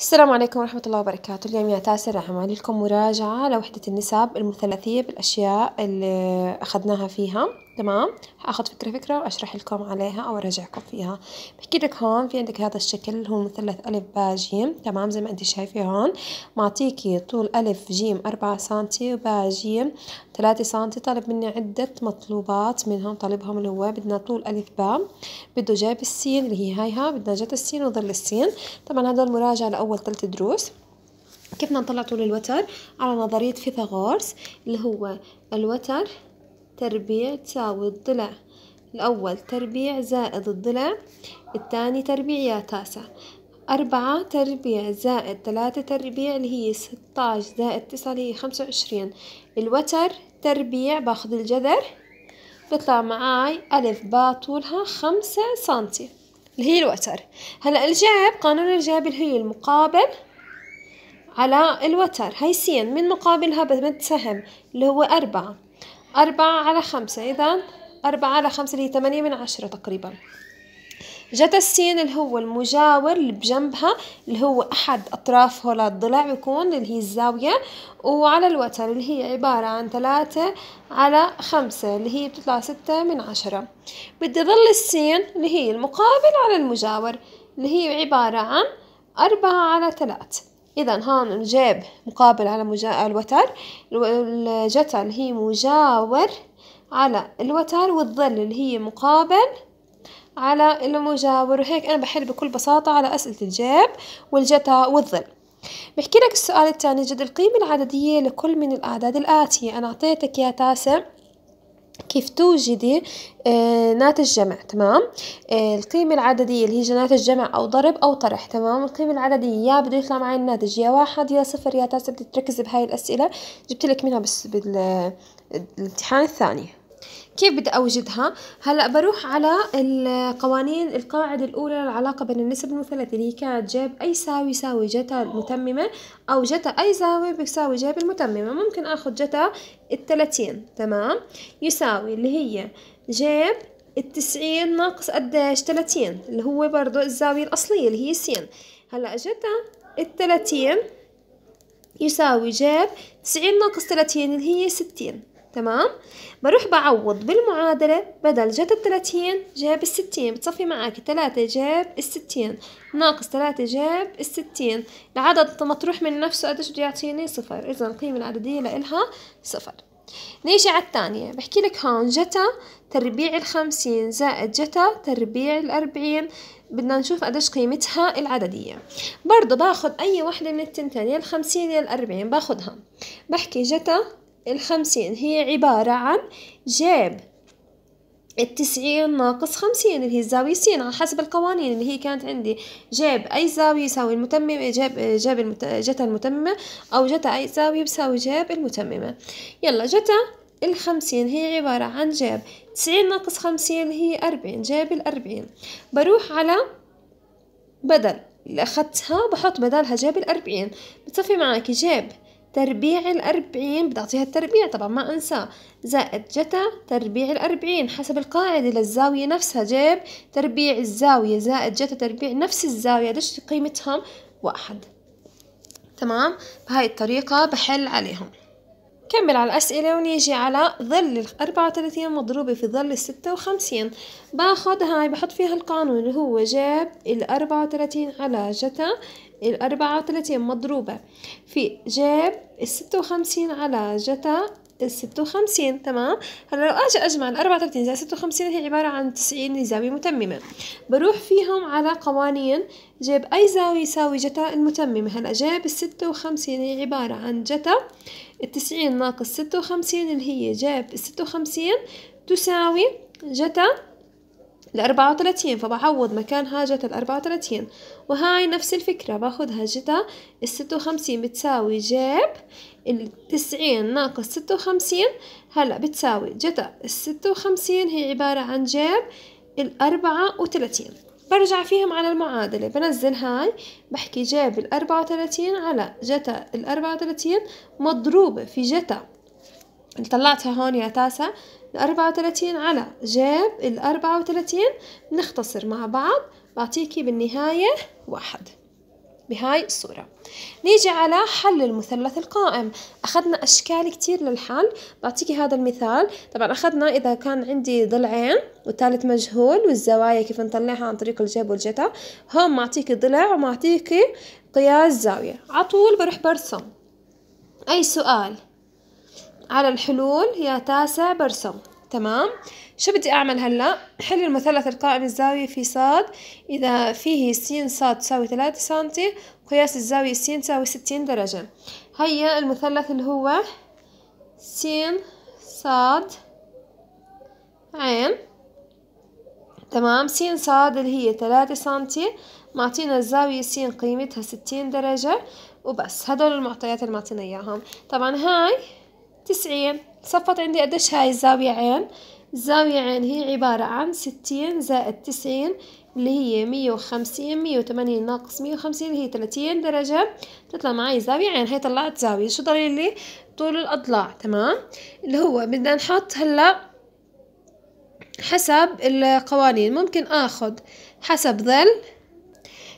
السلام عليكم ورحمة الله وبركاته اليوم يا تاسر راح أعمل لكم مراجعة لوحدة النسب المثلثية بالأشياء اللي أخذناها فيها تمام هاخذ فكرة فكرة واشرح لكم عليها او اراجعكم فيها بحكي لك هون في عندك هذا الشكل هو مثلث الف باء جيم تمام زي ما انت شايفة هون معطيكي طول الف جيم أربعة سم وباء جيم ثلاثة سم طالب مني عدة مطلوبات منهم طالبهم اللي هو بدنا طول الف باء بده جاب السين اللي هي هايها بدنا جت السين وظل السين طبعا هدول مراجعة لأول ثلاث دروس كيف بدنا نطلع طول الوتر على نظرية فيثاغورس اللي هو الوتر تربيع تساوي الضلع الأول تربيع زائد الضلع الثاني تربيع يا تاسع أربعة تربيع زائد ثلاثة تربيع اللي هي ستاش زائد تسعة اللي هي خمسة وعشرين الوتر تربيع باخذ الجذر بيطلع معاي ألف باء طولها خمسة سنتي اللي هي الوتر هلا الجاب قانون الجاب اللي هي المقابل على الوتر هي سين من مقابلها سهم اللي هو أربعة أربعة على خمسة إذا أربعة على خمسة اللي هي ثمانية من عشرة تقريبا جت السين اللي هو المجاور اللي بجنبها اللي هو أحد أطراف هول الضلع بيكون اللي هي الزاوية وعلى الوتر اللي هي عبارة عن ثلاثة على خمسة اللي هي بتطلع ستة من عشرة بدي ظل السين اللي هي المقابل على المجاور اللي هي عبارة عن أربعة على ثلاثة إذا هون الجيب مقابل على مجا... الوتر الجتل هي مجاور على الوتر والظل اللي هي مقابل على المجاور وهيك أنا بحل بكل بساطة على أسئلة الجيب والجتا والظل بحكي لك السؤال الثاني جد القيمة العددية لكل من الأعداد الآتية أنا أعطيتك يا تاسم كيف توجدي آه، ناتج جمع تمام آه، القيمة العددية اللي هي ناتج جمع أو ضرب أو طرح تمام القيمة العددية يا بده يطلع معي الناتج يا واحد يا صفر يا تاسع بدك تركزي بهاي الأسئلة جبت لك منها بس بالامتحان الثاني كيف بدي أوجدها؟ هلأ بروح على القوانين القاعدة الأولى للعلاقة بين النسب المثلثة اللي هي كانت جيب أي ساوي يساوي جتا المتممة أو جتا أي زاوية بيساوي جيب المتممة ممكن آخذ جتا التلاتين تمام يساوي اللي هي جيب التسعين ناقص قديش تلاتين اللي هو برضه الزاوية الأصلية اللي هي س هلأ جتا التلاتين يساوي جيب تسعين ناقص تلاتين اللي هي ستين تمام بروح بعوض بالمعادلة بدل جاب التلاتين جاب الستين بتصفي معك تلاتة جاب الستين ناقص تلاتة جاب الستين العدد مطروح من نفسه قديش بده يعطيني صفر إذا القيمة العددية لإلها صفر نيجي على الثانية بحكي لك هون جتا تربيع الخمسين زائد جتا تربيع الأربعين بدنا نشوف قديش قيمتها العددية برضو باخد أي واحدة من التنتين يا الخمسين يا الأربعين باخدها بحكي جتا الخمسين هي عبارة عن جاب التسعين ناقص خمسين اللي هي الزاوية سين على حسب القوانين اللي هي كانت عندي جاب أي زاوية يساوي المتممة جاب جاب المت... جتا المتممة أو جتا أي زاوية بساوي جاب المتممة يلا جتا الخمسين هي عبارة عن جاب تسعين ناقص خمسين هي أربعين جاب الأربعين بروح على بدل اللي أخدتها بحط بدالها جاب الأربعين بتصفي معاكي جاب تربيع الأربعين بدي أعطيها التربيع طبعا ما أنساه زائد جتا تربيع الأربعين حسب القاعدة للزاوية نفسها جيب تربيع الزاوية زائد جتا تربيع نفس الزاوية ليش قيمتهم واحد تمام بهاي الطريقة بحل عليهم كمل على الأسئلة ونيجي على ظل الأربعة وثلاثين مضروبة في ظل الستة وخمسين باخد هاي بحط فيها القانون اللي هو جاب الأربعة وثلاثين على جتا الأربعة وثلاثين مضروبة في جاب الستة وخمسين على جتا الستة وخمسين تمام هلا لو أجي أجمع الأربعة وثلاثين زائد ستة وخمسين هي عبارة عن تسعين زاوية متممة بروح فيهم على قوانين جاب أي زاوية يساوي جتا المتممة هلا جاب الستة وخمسين هي عبارة عن جتا التسعين ناقص ستة وخمسين اللي هي جاب الستة وخمسين تساوي جتا الأربعة وثلاثين فبعوض مكانها جت الأربعة وثلاثين وهاي نفس الفكرة باخدها جتا الستة وخمسين بتساوي جيب التسعين ناقص ستة وخمسين هلأ بتساوي جتا الستة وخمسين هي عبارة عن جيب الأربعة وثلاثين برجع فيهم على المعادلة بنزل هاي بحكي جيب الأربعة وثلاثين على جتا الأربعة وثلاثين مضروبة في جتا طلعتها هون يا تاسع الأربعة وثلاثين على جاب الأربعة وثلاثين نختصر مع بعض بعطيكي بالنهاية واحد بهاي الصورة نيجي على حل المثلث القائم أخذنا أشكال كتير للحل بعطيكي هذا المثال طبعا أخذنا إذا كان عندي ضلعين والثالث مجهول والزوايا كيف نطلعها عن طريق الجيب والجتا هون معطيكي ضلع ومعطيكي قياس زاوية عطول بروح برسم أي سؤال على الحلول يا تاسع برسم تمام شو بدي أعمل هلأ حل المثلث القائم الزاوية في صاد إذا فيه س ص تساوي 3 سنتي قياس الزاوية س تساوي ستين درجة هيا المثلث اللي هو س ص ع تمام س ص اللي هي 3 سنتي معطينا الزاوية س قيمتها ستين درجة وبس هدول المعطيات اللي معطينا إياهم طبعا هاي تسعين صفت عندي قديش هاي الزاوية عين الزاوية عين هي عبارة عن ستين زائد تسعين اللي هي مية وخمسين مية وثمانين ناقص مية وخمسين اللي هي تلاتين درجة تطلع معي زاوية عين هي طلعت زاوية شو ضل لي طول الأضلاع تمام اللي هو بدنا نحط هلأ حسب القوانين ممكن آخذ حسب ظل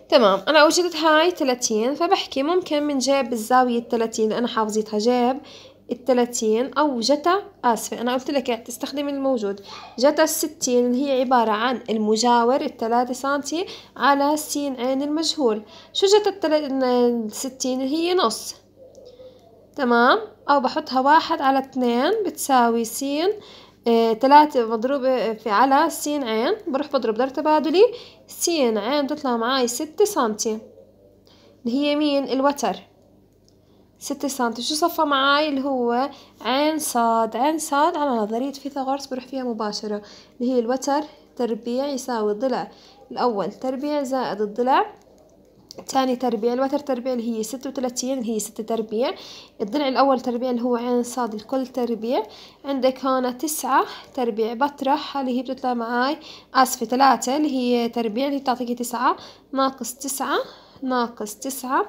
تمام أنا وجدت هاي تلاتين فبحكي ممكن من جاب الزاوية التلاتين اللي أنا حافظيتها جاب الثلاثين أو جتا آسفة أنا قلت لك تستخدم الموجود جتا الستين اللي هي عبارة عن المجاور الثلاثة سنتي على س عين المجهول شو جتا الستين اللي هي نص تمام أو بحطها واحد على اثنين بتساوي س آه، ثلاثة مضروبة آه، في على س عين بروح بضرب ضرب تبادلي س عين بتطلع معاي ستة سنتي اللي هي مين الوتر ستة سنتي شو صفى معاي اللي هو عين صاد عين صاد على نظرية فيثاغورس بروح فيها مباشرة اللي هي الوتر تربيع يساوي الضلع الأول تربيع زائد الضلع تاني تربيع الوتر تربيع اللي هي ستة وثلاثين اللي هي ستة تربيع الضلع الأول تربيع اللي هو عين صاد الكل تربيع عندك هنا تسعة تربيع بطرح اللي هي بتطلع معاي آسفة ثلاثة اللي هي تربيع اللي هي بتعطيكي تسعة ناقص تسعة ناقص تسعة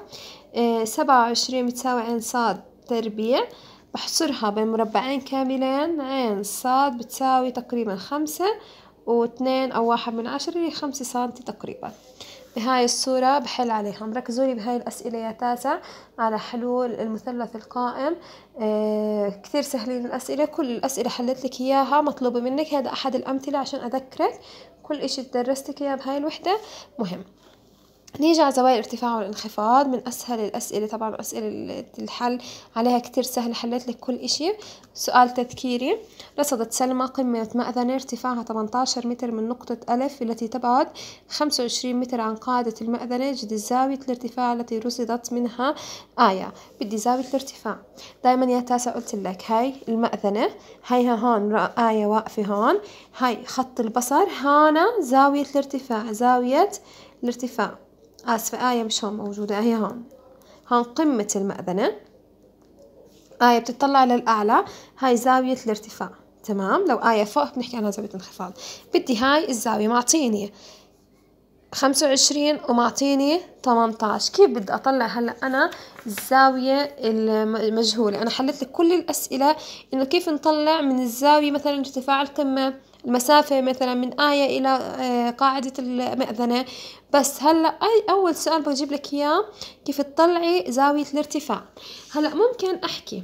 آه، سبعة وعشرين بتساوي عين صاد تربيع بحصرها بين مربعين كاملين عين صاد بتساوي تقريبا خمسة واثنين أو واحد من عشرة خمسة سنتي تقريبا بهاي الصورة بحل عليهم ركزوا لي بهاي الأسئلة يا تاسع على حلول المثلث القائم آه كثير سهلين الأسئلة كل الأسئلة حلت لك إياها مطلوبة منك هذا أحد الأمثلة عشان أذكرك كل إشي تدرستك إياه بهاي الوحدة مهم نيجي على زوايا الارتفاع والانخفاض من أسهل الأسئلة طبعا أسئلة الحل عليها كتير سهل حليت لك كل إشي سؤال تذكيري رصدت سلمى قمة مأذنة ارتفاعها 18 متر من نقطة ألف التي تبعد 25 متر عن قاعدة المأذنة جد زاوية الارتفاع التي رصدت منها آية بدي زاوية الارتفاع دايما يا تاسع قلت لك هاي المأذنة هيها هون آية واقفة هون هاي خط البصر هانا زاوية الارتفاع زاوية الارتفاع آه، آسفة آية مش هون موجودة هي هون هون قمة المأذنة آية بتطلع للأعلى هاي زاوية الارتفاع تمام لو آية فوق بنحكي عنها زاوية انخفاض بدي هاي الزاوية معطيني خمسة وعشرين ومعطيني تمنتاش كيف بدي أطلع هلأ أنا الزاوية المجهولة أنا حلت لك كل الأسئلة إنه كيف نطلع من الزاوية مثلا ارتفاع القمة المسافة مثلا من آية إلى آه، قاعدة المأذنة بس هلا أي أول سؤال بجيب لك إياه كيف تطلعي زاوية الارتفاع هلا ممكن أحكي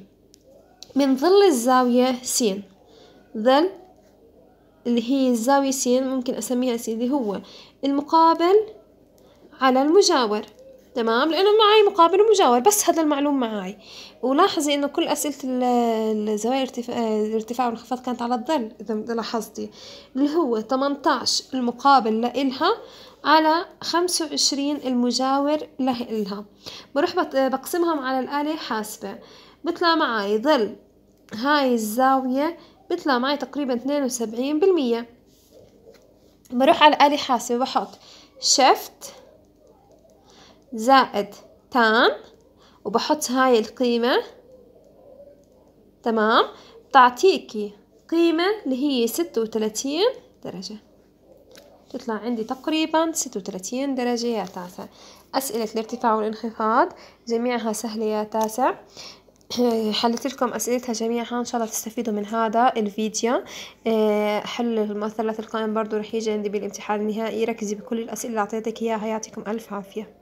من ظل الزاوية س ظل اللي هي الزاوية س ممكن أسميها سي اللي هو المقابل على المجاور تمام لانه معي مقابل ومجاور بس هذا المعلوم معي ولاحظي انه كل اسئله الزوايا الارتفاع والانخفاض كانت على الظل اذا لاحظتي اللي هو 18 المقابل لإلها على 25 المجاور لإلها بروح بقسمهم على الآلة حاسبة بيطلع معي ظل هاي الزاوية بيطلع معي تقريبا 72% بروح على الآلة حاسبة بحط شفت زائد تان وبحط هاي القيمة تمام بتعطيكي قيمة اللي هي ستة وتلاتين درجة تطلع عندي تقريبا ستة وتلاتين درجة يا تاسع أسئلة الارتفاع والانخفاض جميعها سهلة يا تاسع حلت لكم أسئلتها جميعها إن شاء الله تستفيدوا من هذا الفيديو حل المثلث القائم برضو رح يجي عندي بالامتحان النهائي ركزي بكل الأسئلة اللي أعطيتك إياها يعطيكم ألف عافية